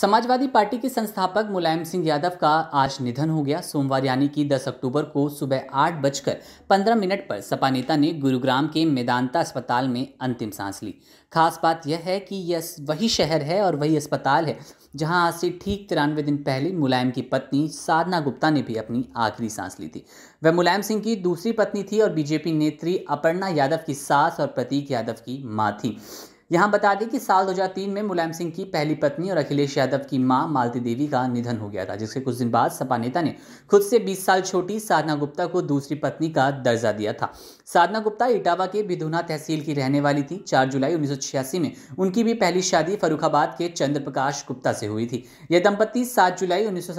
Samajwadi party के संस्थापक मुलायम सिंह यादव का आज निधन हो गया सोमवार यानी कि 10 अक्टूबर को सुबह आठ बजकर पंद्रह मिनट पर सपा नेता ने गुरुग्राम के मेदांता अस्पताल में अंतिम सांस ली खास बात यह है कि यह वही शहर है और वही अस्पताल है जहां आज से ठीक तिरानवे दिन पहले मुलायम की पत्नी साधना गुप्ता ने भी अपनी आखिरी सांस ली थी वह मुलायम सिंह की दूसरी पत्नी थी और बीजेपी नेत्री अपर्णा यादव की सास और प्रतीक यादव की माँ थी यहाँ बता दें कि साल 2003 में मुलायम सिंह की पहली पत्नी और अखिलेश यादव की मां मालती देवी का निधन हो गया था जिसके कुछ दिन बाद सपा नेता ने खुद से 20 साल छोटी साधना गुप्ता को दूसरी पत्नी का दर्जा दिया था साधना गुप्ता इटावा के बिधुना तहसील की रहने वाली थी चार जुलाई उन्नीस में उनकी भी पहली शादी फरुखाबाद के चंद्र प्रकाश गुप्ता से हुई थी यह दंपत्ति सात जुलाई उन्नीस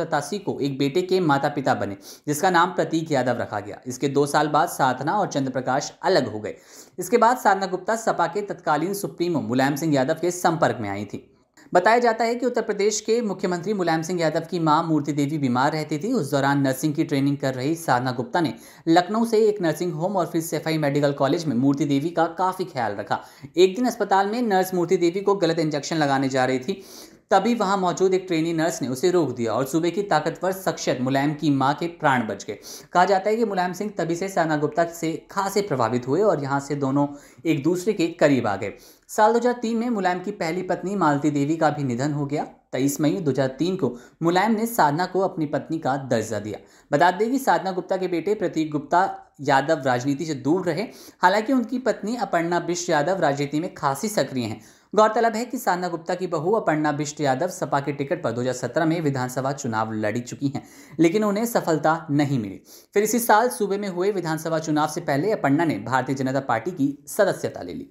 को एक बेटे के माता पिता बने जिसका नाम प्रतीक यादव रखा गया इसके दो साल बाद साधना और चंद्र प्रकाश अलग हो गए इसके बाद साधना गुप्ता सपा के तत्कालीन सुप्रीमो टीम मुलायम सिंह यादव के संपर्क में आई थी बताया जाता है कि उत्तर प्रदेश के मुख्यमंत्री मुलायम सिंह यादव की मां मूर्ति देवी बीमार रहती थी उस दौरान नर्सिंग की ट्रेनिंग कर रही साधना गुप्ता ने लखनऊ से एक नर्सिंग होम और फिर सेफाई मेडिकल कॉलेज में मूर्ति देवी का काफ़ी ख्याल रखा एक दिन अस्पताल में नर्स मूर्ति देवी को गलत इंजेक्शन लगाने जा रही थी तभी वहां मौजूद एक ट्रेनी नर्स ने उसे रोक दिया और सूबे की ताकतवर शख्सियत मुलायम की मां के प्राण बच गए कहा जाता है कि मुलायम सिंह तभी से साना गुप्ता से खासे प्रभावित हुए और यहाँ से दोनों एक दूसरे के करीब आ गए साल 2003 में मुलायम की पहली पत्नी मालती देवी का भी निधन हो गया तेईस मई 2003 को मुलायम ने साधना को अपनी पत्नी का दर्जा दिया बता दें कि साधना गुप्ता के बेटे प्रतीक गुप्ता यादव राजनीति से दूर रहे हालांकि उनकी पत्नी अपर्णा बिश्व यादव राजनीति में खासी सक्रिय हैं गौरतलब है कि साधना गुप्ता की बहू अपर्णा बिष्ट यादव सपा के टिकट पर 2017 में विधानसभा चुनाव लड़ी चुकी हैं लेकिन उन्हें सफलता नहीं मिली फिर इसी साल सूबे में हुए विधानसभा चुनाव से पहले अपर्णा ने भारतीय जनता पार्टी की सदस्यता ले ली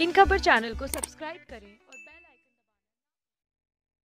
इन खबर चैनल को सब्सक्राइब करें